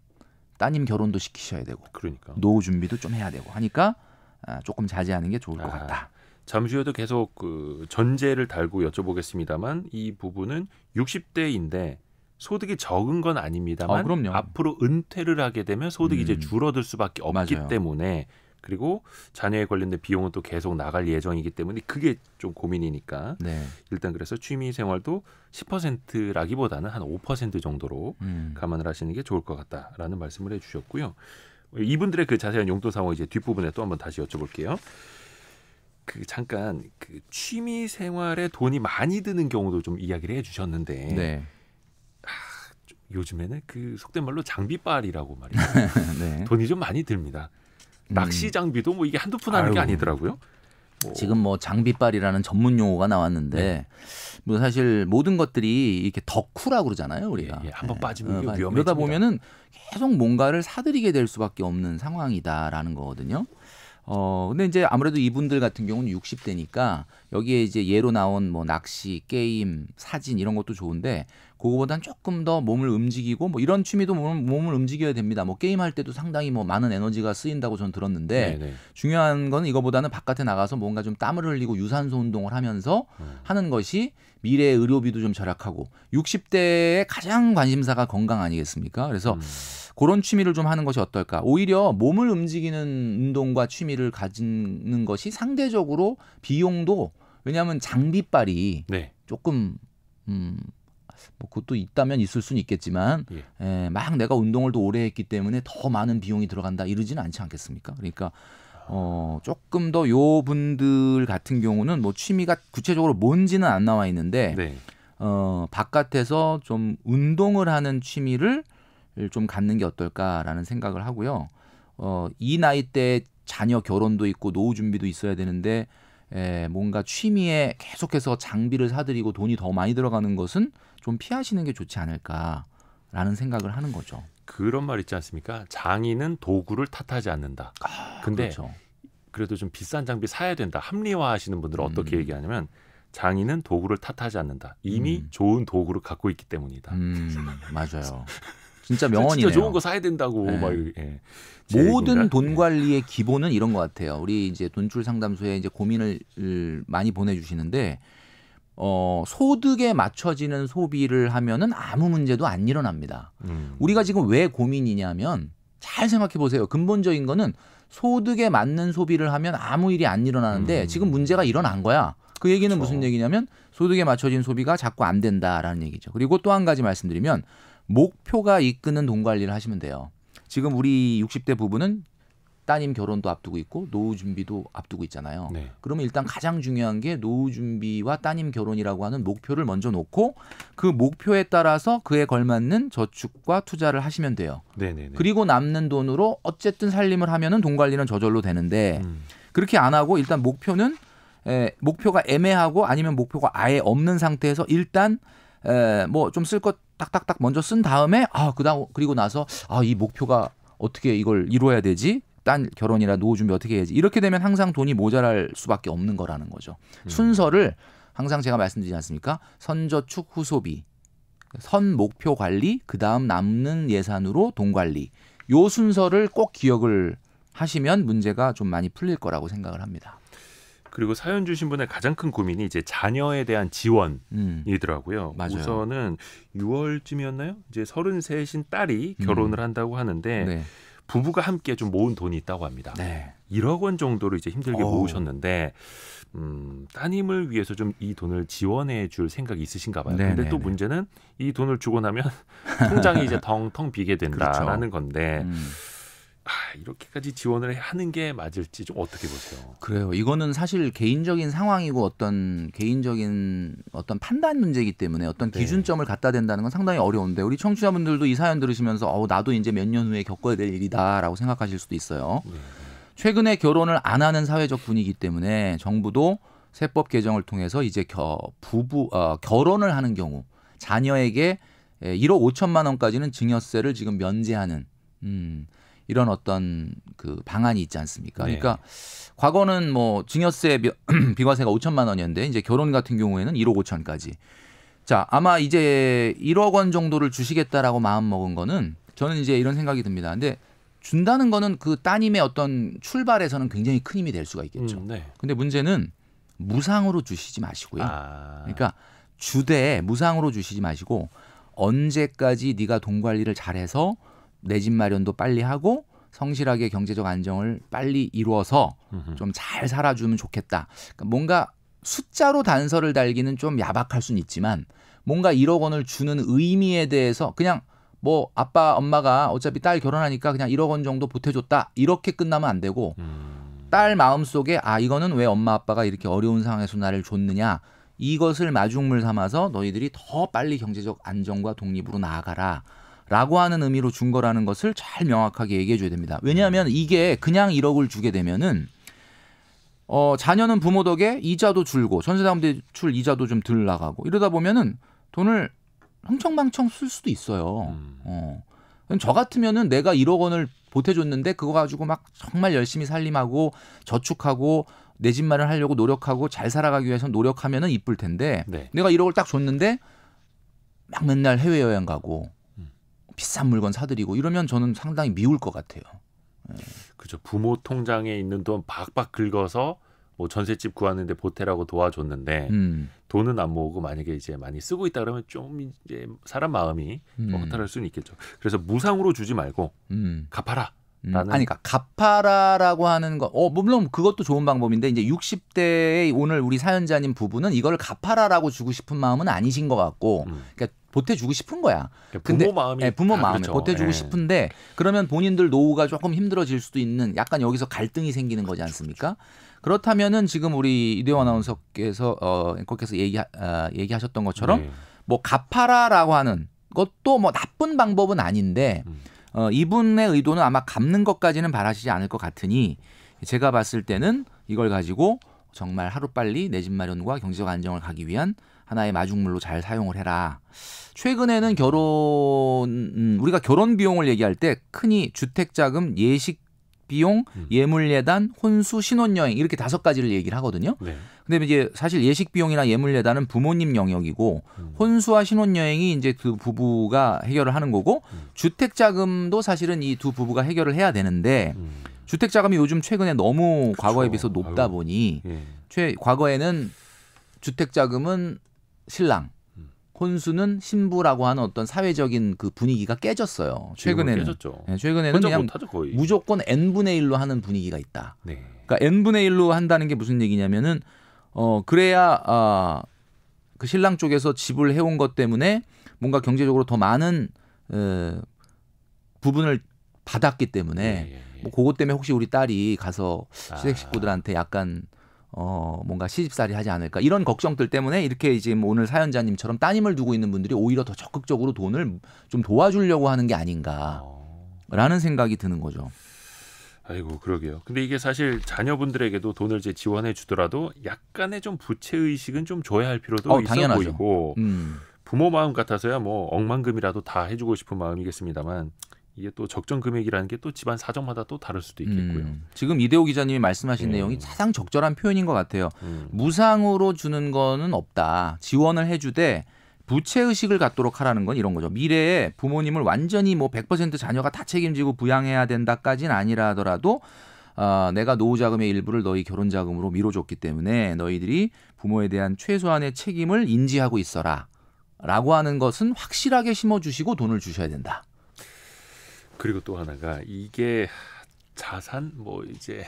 따님 결혼도 시키셔야 되고 그러니까. 노후 준비도 좀 해야 되고 하니까 아, 조금 자제하는 게 좋을 것 아. 같다. 잠시 후에도 계속 그 전제를 달고 여쭤보겠습니다만 이 부분은 60대인데 소득이 적은 건 아닙니다만 아, 앞으로 은퇴를 하게 되면 소득이 음. 이제 줄어들 수밖에 없기 맞아요. 때문에 그리고 자녀에 관련된 비용은 또 계속 나갈 예정이기 때문에 그게 좀 고민이니까 네. 일단 그래서 취미 생활도 10%라기보다는 한 5% 정도로 음. 감안을 하시는 게 좋을 것 같다라는 말씀을 해주셨고요. 이분들의 그 자세한 용도 상황 이제 뒷부분에 또 한번 다시 여쭤볼게요. 그 잠깐 그 취미 생활에 돈이 많이 드는 경우도 좀 이야기를 해주셨는데 네. 아, 요즘에는 그 속된 말로 장비빨이라고 말이죠. 네. 돈이 좀 많이 듭니다. 음. 낚시 장비도 뭐 이게 한두 푼 하는 아이고. 게 아니더라고요. 뭐. 지금 뭐 장비빨이라는 전문 용어가 나왔는데 네. 뭐 사실 모든 것들이 이렇게 덕후라고 그러잖아요 우리가 예, 예. 한번 네. 빠지면 네. 어, 위험해 그러다 보면은 계속 뭔가를 사들이게 될 수밖에 없는 상황이다라는 거거든요. 어, 근데 이제 아무래도 이분들 같은 경우는 60대니까 여기에 이제 예로 나온 뭐 낚시, 게임, 사진 이런 것도 좋은데 그거보단 조금 더 몸을 움직이고 뭐 이런 취미도 몸, 을 움직여야 됩니다. 뭐 게임 할 때도 상당히 뭐 많은 에너지가 쓰인다고 전 들었는데 네네. 네. 중요한 건 이거보다는 바깥에 나가서 뭔가 좀 땀을 흘리고 유산소 운동을 하면서 음. 하는 것이 미래의 의료비도 좀 절약하고 60대의 가장 관심사가 건강 아니겠습니까? 그래서 음. 그런 취미를 좀 하는 것이 어떨까? 오히려 몸을 움직이는 운동과 취미를 가지는 것이 상대적으로 비용도 왜냐하면 장비빨이 네. 조금 음, 뭐 그것도 있다면 있을 수는 있겠지만 예. 에, 예, 막 내가 운동을 더 오래 했기 때문에 더 많은 비용이 들어간다 이러지는 않지 않겠습니까? 그러니까 어, 조금 더 요 분들 같은 경우는 뭐 취미가 구체적으로 뭔지는 안 나와 있는데 네. 어, 바깥에서 좀 운동을 하는 취미를 좀 갖는 게 어떨까라는 생각을 하고요. 어, 이 나이 때 자녀 결혼도 있고 노후 준비도 있어야 되는데 에, 뭔가 취미에 계속해서 장비를 사들이고 돈이 더 많이 들어가는 것은 좀 피하시는 게 좋지 않을까라는 생각을 하는 거죠. 그런 말 있지 않습니까? 장인은 도구를 탓하지 않는다. 아, 근데 그렇죠. 그래도좀 비싼 장비 사야 된다. 합리화하시는 분들은 음. 어떻게 얘기하냐면 장인은 도구를 탓하지 않는다. 이미 음. 좋은 도구를 갖고 있기 때문이다. 음, 맞아요. 진짜 명언이네요. 진짜 좋은 거 사야 된다고 네. 막 예. 모든 돈 관리의 기본은 이런 것 같아요. 우리 이제 돈출 상담소에 이제 고민을 많이 보내주시는데 어, 소득에 맞춰지는 소비를 하면은 아무 문제도 안 일어납니다. 음. 우리가 지금 왜 고민이냐면 잘 생각해 보세요. 근본적인 거는 소득에 맞는 소비를 하면 아무 일이 안 일어나는데 음. 지금 문제가 일어난 거야. 그 얘기는 그렇죠. 무슨 얘기냐면 소득에 맞춰진 소비가 자꾸 안 된다라는 얘기죠. 그리고 또 한 가지 말씀드리면 목표가 이끄는 돈 관리를 하시면 돼요. 지금 우리 60대 부부는 따님 결혼도 앞두고 있고 노후 준비도 앞두고 있잖아요. 네. 그러면 일단 가장 중요한 게 노후 준비와 따님 결혼이라고 하는 목표를 먼저 놓고 그 목표에 따라서 그에 걸맞는 저축과 투자를 하시면 돼요. 네네네. 네, 네. 그리고 남는 돈으로 어쨌든 살림을 하면은 돈 관리는 저절로 되는데 음. 그렇게 안 하고 일단 목표는 에, 목표가 애매하고 아니면 목표가 아예 없는 상태에서 일단 뭐좀쓸것 딱딱딱 먼저 쓴 다음에 아 그다음 그리고 나서 아 이 목표가 어떻게 이걸 이루어야 되지? 딴 결혼이나 노후 준비 어떻게 해야지? 이렇게 되면 항상 돈이 모자랄 수밖에 없는 거라는 거죠. 음. 순서를 항상 제가 말씀드리지 않습니까? 선저축 후소비, 선 목표 관리, 그 다음 남는 예산으로 돈 관리. 요 순서를 꼭 기억을 하시면 문제가 좀 많이 풀릴 거라고 생각을 합니다. 그리고 사연 주신 분의 가장 큰 고민이 이제 자녀에 대한 지원이더라고요. 음, 우선은 6월쯤이었나요? 이제 3 3신 딸이 음. 결혼을 음. 한다고 하는데 네. 부부가 함께 좀 모은 돈이 있다고 합니다. 네. 1억 원 정도를 이제 힘들게 오. 모으셨는데 음, 따님을 위해서 좀 이 돈을 지원해 줄 생각이 있으신가 봐요. 네네네. 근데 또 문제는 이 돈을 주고 나면 통장이 이제 텅텅 비게 그렇죠. 된다라는 그렇죠. 건데 음. 아, 이렇게까지 지원을 하는 게 맞을지 좀 어떻게 보세요? 그래요. 이거는 사실 개인적인 상황이고 어떤 개인적인 어떤 판단 문제이기 때문에 어떤 네. 기준점을 갖다 댄다는건 상당히 어려운데 우리 청취자분들도 이 사연 들으시면서 어, 나도 이제 몇 년 후에 겪어야 될 일이다라고 생각하실 수도 있어요. 네. 최근에 결혼을 안 하는 사회적 분위기 때문에 정부도 세법 개정을 통해서 이제 겨, 부부 어, 결혼을 하는 경우 자녀에게 1억 예, 5천만 원까지는 증여세를 지금 면제하는 음, 이런 어떤 그 방안이 있지 않습니까? 네. 그러니까 과거는 뭐 증여세 비과세가 5천만 원이었는데 이제 결혼 같은 경우에는 1억 5천까지. 자, 아마 이제 1억 원 정도를 주시겠다라고 마음 먹은 거는 저는 이제 이런 생각이 듭니다. 근데 준다는 거는 그 따님의 어떤 출발에서는 굉장히 큰 힘이 될 수가 있겠죠. 음, 네. 근데 문제는 무상으로 주시지 마시고요. 아. 그러니까 주되 무상으로 주시지 마시고 언제까지 네가 돈 관리를 잘해서 내집 마련도 빨리 하고 성실하게 경제적 안정을 빨리 이루어서 좀 잘 살아주면 좋겠다. 그러니까 뭔가 숫자로 단서를 달기는 좀 야박할 수는 있지만 뭔가 1억 원을 주는 의미에 대해서 그냥 뭐 아빠 엄마가 어차피 딸 결혼하니까 그냥 1억 원 정도 보태줬다 이렇게 끝나면 안 되고 음. 딸 마음 속에 아 이거는 왜 엄마 아빠가 이렇게 어려운 상황에서 나를 줬느냐 이것을 마중물 삼아서 너희들이 더 빨리 경제적 안정과 독립으로 나아가라 라고 하는 의미로 준 거라는 것을 잘 명확하게 얘기해 줘야 됩니다. 왜냐하면 이게 그냥 1억을 주게 되면은 어, 자녀는 부모 덕에 이자도 줄고 전세담 대출 이자도 좀 덜 나가고 이러다 보면은 돈을 흥청망청 쓸 수도 있어요. 음. 어. 저 같으면은 내가 1억 원을 보태줬는데 그거 가지고 막 정말 열심히 살림하고 저축하고 내 집 마련하려고 노력하고 잘 살아가기 위해서 노력하면은 이쁠 텐데 네. 내가 1억을 딱 줬는데 막 맨날 해외 여행 가고 비싼 물건 사드리고 이러면 저는 상당히 미울 것 같아요. 네. 그죠. 부모 통장에 있는 돈 박박 긁어서 뭐 전셋집 구하는데 보태라고 도와줬는데 음. 돈은 안 모으고 만약에 이제 많이 쓰고 있다 그러면 좀 이제 사람 마음이 뭐 음. 허탈할 수는 있겠죠. 그래서 무상으로 주지 말고 음. 갚아라. 라 음. 아니 그러니까 갚아라라고 하는 거. 어 뭐 물론 그것도 좋은 방법인데 이제 60대의 오늘 우리 사연자님 부부는 이걸 갚아라라고 주고 싶은 마음은 아니신 것 같고. 음. 그러니까 보태주고 싶은 거야. 그러니까 근데 부모 마음이 예, 부모 마음에 그렇죠. 보태주고 예. 싶은데 그러면 본인들 노후가 조금 힘들어질 수도 있는 약간 여기서 갈등이 생기는 거지 그렇죠, 않습니까? 그렇다면은 지금 우리 이대호 아나운서께서 어 앵커께서 얘기 어, 얘기하셨던 것처럼 네. 뭐 갚아라라고 하는 것도 뭐 나쁜 방법은 아닌데 음. 어 이분의 의도는 아마 갚는 것까지는 바라시지 않을 것 같으니 제가 봤을 때는 이걸 가지고 정말 하루빨리 내 집 마련과 경제적 안정을 가기 위한 하나의 마중물로 잘 사용을 해라. 최근에는 결혼 음, 우리가 결혼 비용을 얘기할 때 흔히 주택 자금, 예식 비용, 음. 예물 예단, 혼수, 신혼여행 이렇게 다섯 가지를 얘기를 하거든요. 네. 근데 이제 사실 예식 비용이나 예물 예단은 부모님 영역이고 음. 혼수와 신혼여행이 이제 그 부부가 해결을 하는 거고 음. 주택 자금도 사실은 이 두 부부가 해결을 해야 되는데 음. 주택 자금이 요즘 최근에 너무 그쵸. 과거에 비해서 높다 아유. 보니 예. 최 과거에는 주택 자금은 신랑, 음. 혼수는 신부라고 하는 어떤 사회적인 그 분위기가 깨졌어요. 최근에는 깨졌죠. 네, 최근에는 그냥 무조건 n 분의 1로 하는 분위기가 있다. 네. 그러니까 n 분의 1로 한다는 게 무슨 얘기냐면은 어 그래야 아그 신랑 쪽에서 집을 해온 것 때문에 뭔가 경제적으로 더 많은 에, 부분을 받았기 때문에 예, 예, 예. 뭐 그것 때문에 혹시 우리 딸이 가서 아. 시댁 식구들한테 약간 어, 뭔가 시집살이 하지 않을까. 이런 걱정들 때문에 이렇게 이제 뭐 오늘 사연자님처럼 따님을 두고 있는 분들이 오히려 더 적극적으로 돈을 좀 도와주려고 하는 게 아닌가라는 생각이 드는 거죠. 아이고 그러게요. 근데 이게 사실 자녀분들에게도 돈을 이제 지원해 주더라도 약간의 좀 부채 의식은 좀 줘야 할 필요도 어, 있어 당연하죠. 보이고 음. 부모 마음 같아서야 뭐 억만금이라도 다 해주고 싶은 마음이겠습니다만 이게 또 적정 금액이라는 게 또 집안 사정마다 또 다를 수도 음, 있겠고요. 음. 지금 이대호 기자님이 말씀하신 네. 내용이 가장 적절한 표현인 것 같아요. 음. 무상으로 주는 거는 없다. 지원을 해주되 부채 의식을 갖도록 하라는 건 이런 거죠. 미래에 부모님을 완전히 뭐 100% 자녀가 다 책임지고 부양해야 된다까지는 아니라 하더라도 어, 내가 노후 자금의 일부를 너희 결혼 자금으로 미뤄줬기 때문에 너희들이 부모에 대한 최소한의 책임을 인지하고 있어라. 라고 하는 것은 확실하게 심어주시고 돈을 주셔야 된다. 그리고 또 하나가 이게 자산 뭐 이제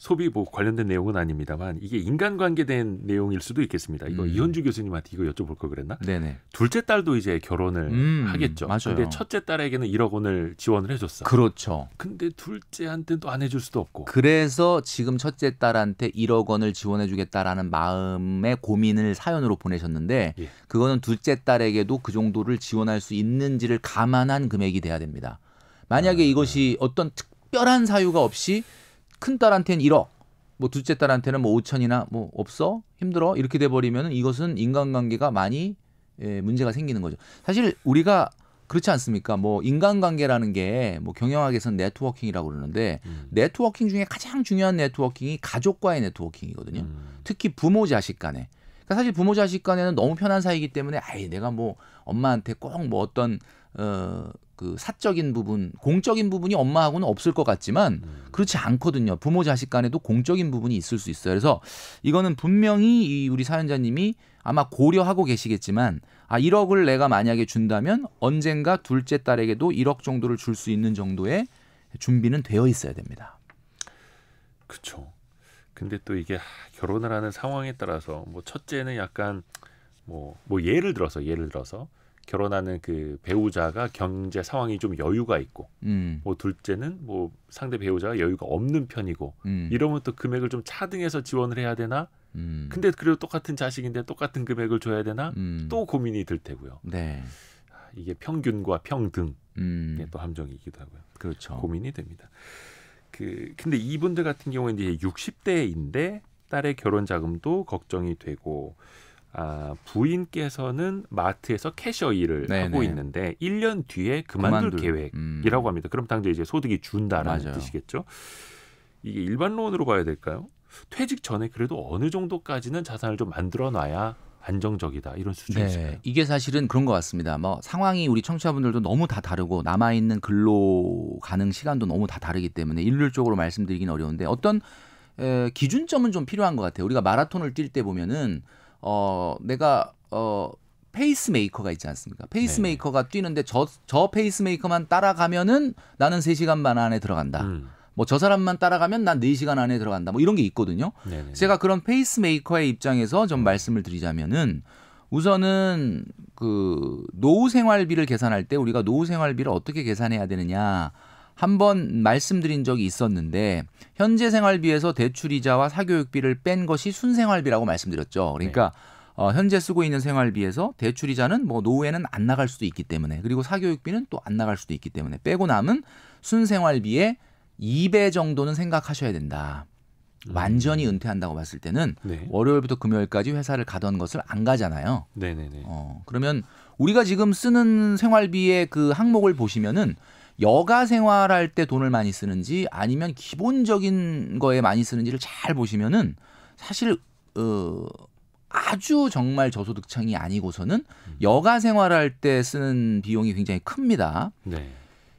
소비 뭐 관련된 내용은 아닙니다만 이게 인간관계된 내용일 수도 있겠습니다. 이거 음. 이현주 교수님한테 이거 여쭤볼 걸 그랬나? 네네. 둘째 딸도 이제 결혼을 음, 하겠죠. 맞아 근데 첫째 딸에게는 1억 원을 지원을 해줬어. 그렇죠. 근데 둘째한테는 또 안 해줄 수도 없고. 그래서 지금 첫째 딸한테 1억 원을 지원해주겠다라는 마음의 고민을 사연으로 보내셨는데 예. 그거는 둘째 딸에게도 그 정도를 지원할 수 있는지를 감안한 금액이 돼야 됩니다. 만약에 아, 이것이 아. 어떤 특별한 사유가 없이 큰 딸한테는 1억, 뭐 둘째 딸한테는 뭐 5천이나 뭐 없어 힘들어 이렇게 돼버리면 이것은 인간관계가 많이 예, 문제가 생기는 거죠. 사실 우리가 그렇지 않습니까? 뭐 인간관계라는 게 뭐 경영학에서는 네트워킹이라고 그러는데 음. 네트워킹 중에 가장 중요한 네트워킹이 가족과의 네트워킹이거든요. 음. 특히 부모 자식 간에. 그러니까 사실 부모 자식 간에는 너무 편한 사이이기 때문에 아예 내가 뭐 엄마한테 꼭 뭐 어떤 어그 사적인 부분, 공적인 부분이 엄마하고는 없을 것 같지만 음. 그렇지 않거든요. 부모 자식 간에도 공적인 부분이 있을 수 있어요. 그래서 이거는 분명히 이 우리 사연자님이 아마 고려하고 계시겠지만 아 1억을 내가 만약에 준다면 언젠가 둘째 딸에게도 1억 정도를 줄 수 있는 정도의 준비는 되어 있어야 됩니다. 그렇죠. 근데 또 이게 결혼을 하는 상황에 따라서 뭐 첫째는 약간 뭐뭐 뭐 예를 들어서 예를 들어서 결혼하는 그 배우자가 경제 상황이 좀 여유가 있고 음. 뭐 둘째는 뭐 상대 배우자가 여유가 없는 편이고 음. 이러면 또 금액을 좀 차등해서 지원을 해야 되나 음. 근데 그래도 똑같은 자식인데 똑같은 금액을 줘야 되나 음. 또 고민이 들 테고요 네. 이게 평균과 평등 음. 또 함정이기도 하고요 그렇죠. 고민이 됩니다 그 근데 이분들 같은 경우에는 이제 60대인데 딸의 결혼 자금도 걱정이 되고 아, 부인께서는 마트에서 캐셔 일을 네네. 하고 있는데 1년 뒤에 그만둘, 그만둘. 계획이라고 음. 합니다. 그럼 당장 이제 소득이 준다라는 맞아요. 뜻이겠죠. 이게 일반론으로 봐야 될까요? 퇴직 전에 그래도 어느 정도까지는 자산을 좀 만들어 놔야 안정적이다 이런 수준이니요 네, 이게 사실은 그런 것 같습니다. 뭐 상황이 우리 청취자분들도 너무 다 다르고 남아 있는 근로 가능 시간도 너무 다 다르기 때문에 일률적으로 말씀드리긴 어려운데 어떤 에, 기준점은 좀 필요한 것 같아요. 우리가 마라톤을 뛸 때 보면은 어 내가 어 페이스메이커가 있지 않습니까? 페이스메이커가 네. 뛰는데 저, 저 페이스메이커만 따라가면은 나는 3시간 반 안에 들어간다. 음. 뭐저 사람만 따라가면 난 4시간 안에 들어간다. 뭐 이런 게 있거든요. 네네 제가 그런 페이스메이커의 입장에서 좀 음. 말씀을 드리자면은 우선은 그 노후 생활비를 계산할 때 우리가 노후 생활비를 어떻게 계산해야 되느냐 한번 말씀드린 적이 있었는데 현재 생활비에서 대출 이자와 사교육비를 뺀 것이 순생활비라고 말씀드렸죠. 그러니까 네. 어, 현재 쓰고 있는 생활비에서 대출 이자는 뭐 노후에는 안 나갈 수도 있기 때문에 그리고 사교육비는 또 안 나갈 수도 있기 때문에 빼고 남은 순생활비의 2배 정도는 생각하셔야 된다. 음. 완전히 은퇴한다고 봤을 때는 네. 월요일부터 금요일까지 회사를 가던 것을 안 가잖아요. 네네네. 어, 그러면 우리가 지금 쓰는 생활비의 그 항목을 보시면은 여가 생활할 때 돈을 많이 쓰는지 아니면 기본적인 거에 많이 쓰는지를 잘 보시면은 사실 어 아주 정말 저소득층이 아니고서는 음. 여가 생활할 때 쓰는 비용이 굉장히 큽니다. 네.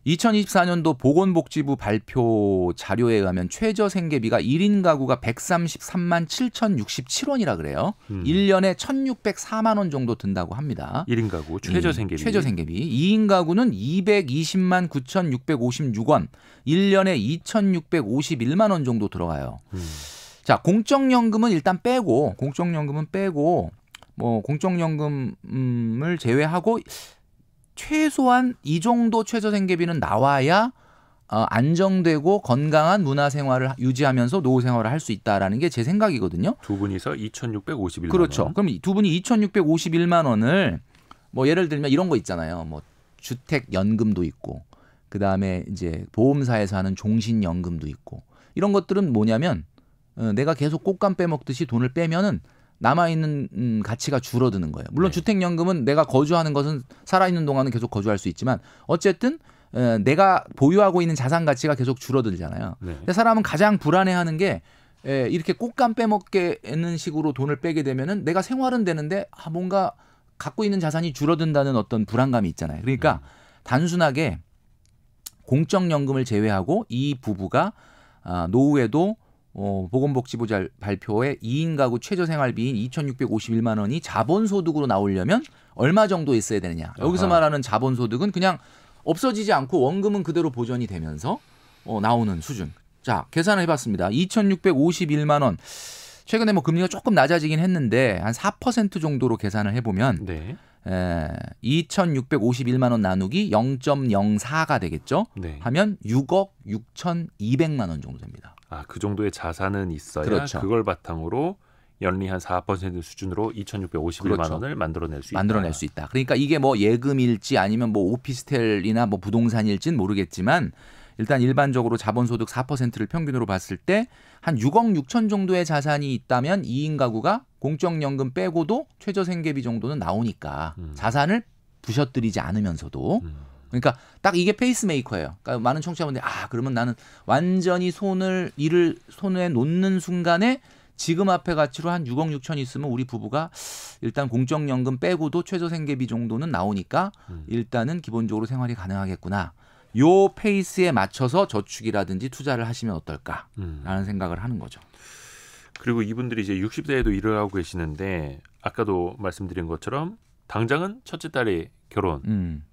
2024년도 보건복지부 발표 자료에 의하면 최저 생계비가 1인 가구가 133만 7,067원이라 그래요. 음. 1년에 1,604만 원 정도 든다고 합니다. 1인 가구 최저 음, 생계비. 최저 생계비. 2인 가구는 220만 9,656원. 1년에 2,651만 원 정도 들어가요. 음. 자, 공적연금은 일단 빼고 공적연금은 빼고 뭐 공적연금을 제외하고 최소한 이 정도 최저 생계비는 나와야 어, 안정되고 건강한 문화 생활을 유지하면서 노후 생활을 할 수 있다라는 게 제 생각이거든요. 두 분이서 2,651만 그렇죠. 원. 그럼 두 분이 2,651만 원을 뭐 예를 들면 이런 거 있잖아요. 뭐 주택 연금도 있고 그다음에 이제 보험사에서 하는 종신 연금도 있고 이런 것들은 뭐냐면 어, 내가 계속 꽃감 빼먹듯이 돈을 빼면은 남아있는 음, 가치가 줄어드는 거예요. 물론 네. 주택연금은 내가 거주하는 것은 살아있는 동안은 계속 거주할 수 있지만 어쨌든 에, 내가 보유하고 있는 자산 가치가 계속 줄어들잖아요. 네. 근데 사람은 가장 불안해하는 게 에, 이렇게 꽃감 빼먹게는 식으로 돈을 빼게 되면은 내가 생활은 되는데 아, 뭔가 갖고 있는 자산이 줄어든다는 어떤 불안감이 있잖아요. 그러니까 네. 단순하게 공적연금을 제외하고 이 부부가 아, 노후에도 어, 보건복지부 발표에 2인 가구 최저 생활비인 2,651만 원이 자본소득으로 나오려면 얼마 정도 있어야 되느냐. 여기서 아하. 말하는 자본소득은 그냥 없어지지 않고 원금은 그대로 보전이 되면서 어, 나오는 수준. 자, 계산을 해봤습니다. 2,651만 원. 최근에 뭐 금리가 조금 낮아지긴 했는데 한 4% 정도로 계산을 해보면 네. 에, 2,651만 원 나누기 0.04가 되겠죠. 네. 하면 6억 6,200만 원 정도 됩니다. 아, 그 정도의 자산은 있어야 그렇죠. 그걸 바탕으로 연리 한4% 수준으로 2,651만 그렇죠. 원을 만들어낼 수 만들어낼 있다. 수 있다. 그러니까 이게 뭐 예금일지 아니면 뭐 오피스텔이나 뭐 부동산일진 모르겠지만 일단 일반적으로 자본소득 4%를 평균으로 봤을 때 한 6억 6천 정도의 자산이 있다면 2인 가구가 공적연금 빼고도 최저생계비 정도는 나오니까 음. 자산을 부셔뜨리지 않으면서도 음. 그러니까 딱 이게 페이스메이커예요. 그러니까 많은 청취자분들이 아 그러면 나는 완전히 손을 일을 손에 놓는 순간에 지금 앞에 가치로 한 6억 6천 있으면 우리 부부가 일단 공적연금 빼고도 최저생계비 정도는 나오니까 음. 일단은 기본적으로 생활이 가능하겠구나. 요 페이스에 맞춰서 저축이라든지 투자를 하시면 어떨까라는 음. 생각을 하는 거죠. 그리고 이분들이 이제 60세에도 일을 하고 계시는데 아까도 말씀드린 것처럼 당장은 첫째 딸이 결혼, 음.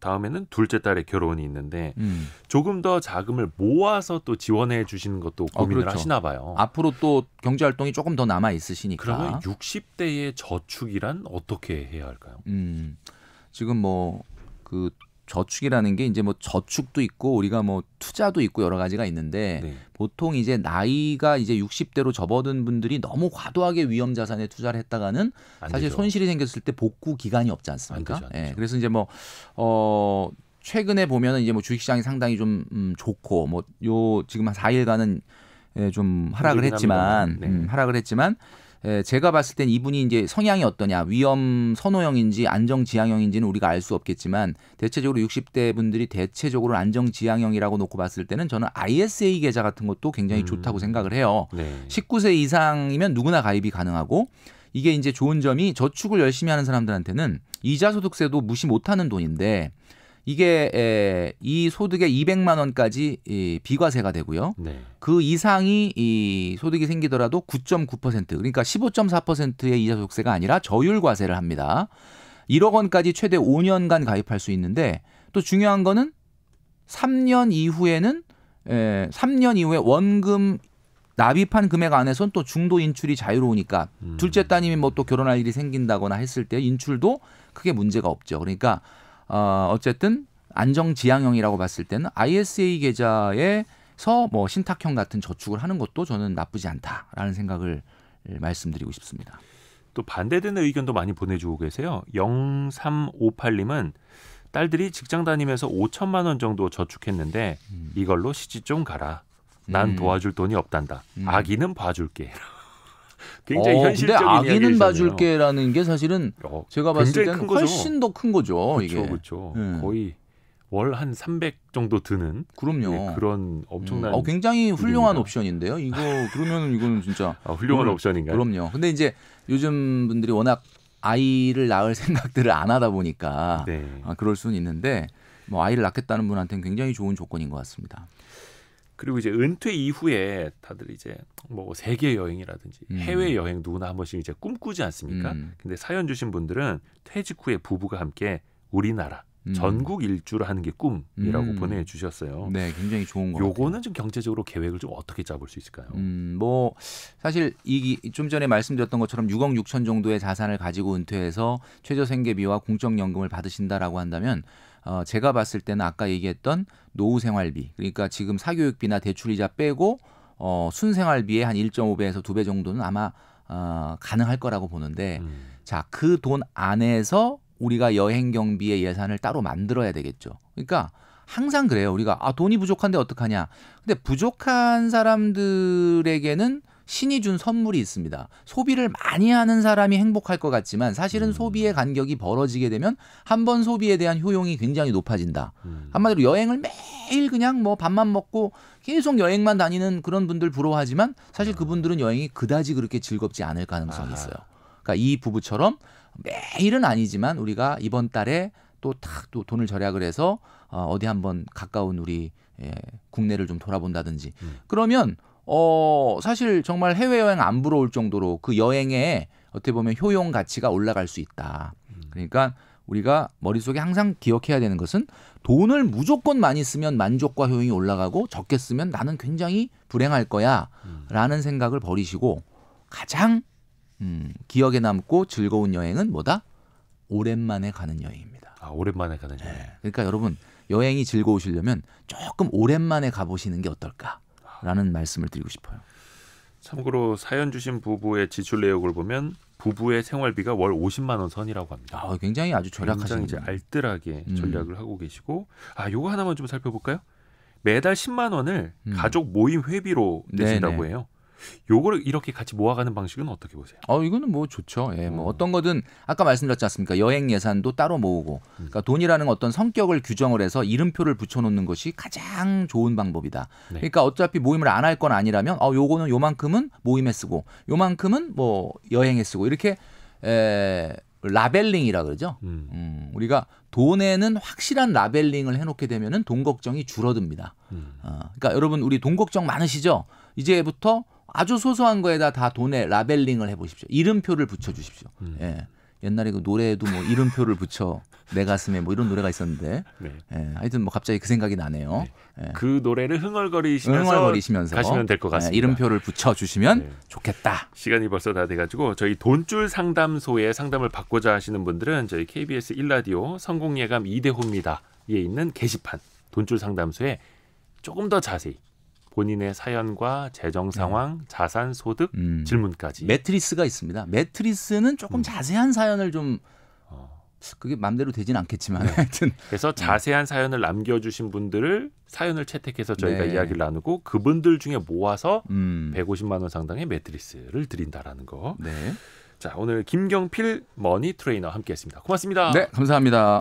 다음에는 둘째 딸의 결혼이 있는데 음. 조금 더 자금을 모아서 또 지원해 주시는 것도 아, 고민을 어, 그렇죠. 하시나 봐요. 앞으로 또 경제 활동이 조금 더 남아 있으시니까. 그러면 60대의 저축이란 어떻게 해야 할까요? 음. 지금 뭐그 저축이라는 게 이제 뭐 저축도 있고 우리가 뭐 투자도 있고 여러 가지가 있는데 네. 보통 이제 나이가 이제 60대로 접어든 분들이 너무 과도하게 위험 자산에 투자를 했다가는 사실 손실이 생겼을 때 복구 기간이 없지 않습니까? 안 되죠, 안 예, 되죠. 예. 그래서 이제 뭐 어. 최근에 보면은 이제 뭐 주식시장이 상당히 좀 음, 좋고 뭐 요 지금 한 4일간은 예, 좀 하락을 했지만 네. 음, 하락을 했지만 예, 제가 봤을 땐 이분이 이제 성향이 어떠냐 위험 선호형인지 안정 지향형인지는 우리가 알 수 없겠지만 대체적으로 60대 분들이 대체적으로 안정 지향형이라고 놓고 봤을 때는 저는 ISA 계좌 같은 것도 굉장히 음. 좋다고 생각을 해요. 네. 19세 이상이면 누구나 가입이 가능하고 이게 이제 좋은 점이 저축을 열심히 하는 사람들한테는 이자 소득세도 무시 못하는 돈인데 이게 에, 이 소득의 200만 원까지 이 비과세가 되고요. 네. 그 이상이 이 소득이 생기더라도 9.9% 그러니까 15.4%의 이자 소득세가 아니라 저율 과세를 합니다. 1억 원까지 최대 5년간 가입할 수 있는데 또 중요한 거는 3년 이후에는 에, 3년 이후에 원금 납입한 금액 안에선 또 중도 인출이 자유로우니까 둘째 음. 따님이 뭐 또 결혼할 일이 생긴다거나 했을 때 인출도 크게 문제가 없죠. 그러니까 어, 어쨌든 안정 지향형이라고 봤을 때는 ISA 계좌에서 뭐 신탁형 같은 저축을 하는 것도 저는 나쁘지 않다라는 생각을 예, 말씀드리고 싶습니다. 또 반대되는 의견도 많이 보내주고 계세요. 0358님은 딸들이 직장 다니면서 5천만 원 정도 저축했는데 음. 이걸로 시집 좀 가라. 난 음. 도와줄 돈이 없단다. 음. 아기는 봐줄게. 굉장히 어, 현실적인 근데 아기는 봐줄게라는 게 사실은 어, 제가 봤을 때는 훨씬 더 큰 거죠. 그쵸, 이게 그렇죠. 음. 거의 월 한 300 정도 드는 그럼요. 네, 그런 음. 엄청난 음. 어, 굉장히 훌륭한 이름이다. 옵션인데요. 이거 그러면 이거는 진짜 아, 훌륭한 음, 옵션인가요? 그럼요. 근데 이제 요즘 분들이 워낙 아이를 낳을 생각들을 안 하다 보니까 네. 아, 그럴 수는 있는데 뭐 아이를 낳겠다는 분한테는 굉장히 좋은 조건인 것 같습니다. 그리고 이제 은퇴 이후에 다들 이제 뭐 세계 여행이라든지 음. 해외 여행 누구나 한 번씩 이제 꿈꾸지 않습니까? 음. 근데 사연 주신 분들은 퇴직 후에 부부가 함께 우리나라 음. 전국 일주를 하는 게 꿈이라고 음. 보내주셨어요. 네, 굉장히 좋은 거요 요거는 좀 경제적으로 계획을 좀 어떻게 잡을 수 있을까요? 음, 뭐 사실 이좀 전에 말씀드렸던 것처럼 6억 6천 정도의 자산을 가지고 은퇴해서 최저생계비와 공적연금을 받으신다라고 한다면 어, 제가 봤을 때는 아까 얘기했던 노후 생활비 그러니까 지금 사교육비나 대출이자 빼고 어, 순생활비의 한 1.5배에서 2배 정도는 아마 어, 가능할 거라고 보는데 음. 자그 돈 안에서 우리가 여행 경비의 예산을 따로 만들어야 되겠죠. 그러니까 항상 그래요. 우리가 아 돈이 부족한데 어떡하냐. 근데 부족한 사람들에게는 신이 준 선물이 있습니다. 소비를 많이 하는 사람이 행복할 것 같지만 사실은 음. 소비의 간격이 벌어지게 되면 한 번 소비에 대한 효용이 굉장히 높아진다. 음. 한마디로 여행을 매일 그냥 뭐 밥만 먹고 계속 여행만 다니는 그런 분들 부러워하지만 사실 아. 그분들은 여행이 그다지 그렇게 즐겁지 않을 가능성이 있어요. 그러니까 이 부부처럼 매일은 아니지만 우리가 이번 달에 또 탁 또 돈을 절약을 해서 어, 어디 한번 가까운 우리 예, 국내를 좀 돌아본다든지 음. 그러면 어, 사실 정말 해외여행 안 부러울 정도로 그 여행에 어떻게 보면 효용 가치가 올라갈 수 있다. 음. 그러니까 우리가 머릿속에 항상 기억해야 되는 것은 돈을 무조건 많이 쓰면 만족과 효용이 올라가고 적게 쓰면 나는 굉장히 불행할 거야 음. 라는 생각을 버리시고 가장 음, 기억에 남고 즐거운 여행은 뭐다? 오랜만에 가는 여행입니다. 아, 오랜만에 가는 네. 여행. 네. 그러니까 여러분 여행이 즐거우시려면 조금 오랜만에 가보시는 게 어떨까? 라는 말씀을 드리고 싶어요. 참고로 사연 주신 부부의 지출 내역을 보면 부부의 생활비가 월 50만 원 선이라고 합니다. 아, 굉장히 아주 절약하신 굉장히 알뜰하게 음. 전략을 음. 하고 계시고 아, 요거 하나만 좀 살펴볼까요? 매달 10만 원을 음. 가족 모임 회비로 네, 네. 내신다고 네네. 해요. 요거를 이렇게 같이 모아가는 방식은 어떻게 보세요? 어, 이거는 뭐 좋죠. 예, 뭐 음. 어떤 거든 아까 말씀드렸지 않습니까? 여행 예산도 따로 모으고, 음. 그러니까 돈이라는 어떤 성격을 규정을 해서 이름표를 붙여놓는 것이 가장 좋은 방법이다. 네. 그러니까 어차피 모임을 안 할 건 아니라면, 어, 요거는 요만큼은 모임에 쓰고, 요만큼은 뭐 여행에 쓰고 이렇게 에, 라벨링이라 그러죠. 음. 음, 우리가 돈에는 확실한 라벨링을 해놓게 되면은 돈 걱정이 줄어듭니다. 음. 어, 그러니까 여러분 우리 돈 걱정 많으시죠? 이제부터 아주 소소한 거에다 다 돈에 라벨링을 해보십시오. 이름표를 붙여주십시오. 음. 예. 옛날에 그 노래에도 뭐 이름표를 붙여 내 가슴에 뭐 이런 노래가 있었는데 네. 예, 하여튼 뭐 갑자기 그 생각이 나네요. 네. 예. 그 노래를 흥얼거리시면서, 흥얼거리시면서 가시면 될 것 같습니다. 예, 이름표를 붙여 주시면 네. 좋겠다. 시간이 벌써 다 돼가지고 저희 돈줄 상담소에 상담을 받고자 하시는 분들은 저희 KBS 1라디오 성공예감 이대호입니다에 있는 게시판 돈줄 상담소에 조금 더 자세히 본인의 사연과 재정 네. 상황, 네. 자산, 소득, 음. 질문까지 매트리스가 있습니다. 매트리스는 조금 음. 자세한 사연을 좀 어. 그게 맘대로 되진 않겠지만 네. 하여튼 그래서 음. 자세한 사연을 남겨주신 분들을 사연을 채택해서 저희가 네. 이야기를 나누고 그분들 중에 모아서 음. 150만 원 상당의 매트리스를 드린다라는 거. 네. 자 오늘 김경필 머니 트레이너 함께했습니다. 고맙습니다. 네 감사합니다.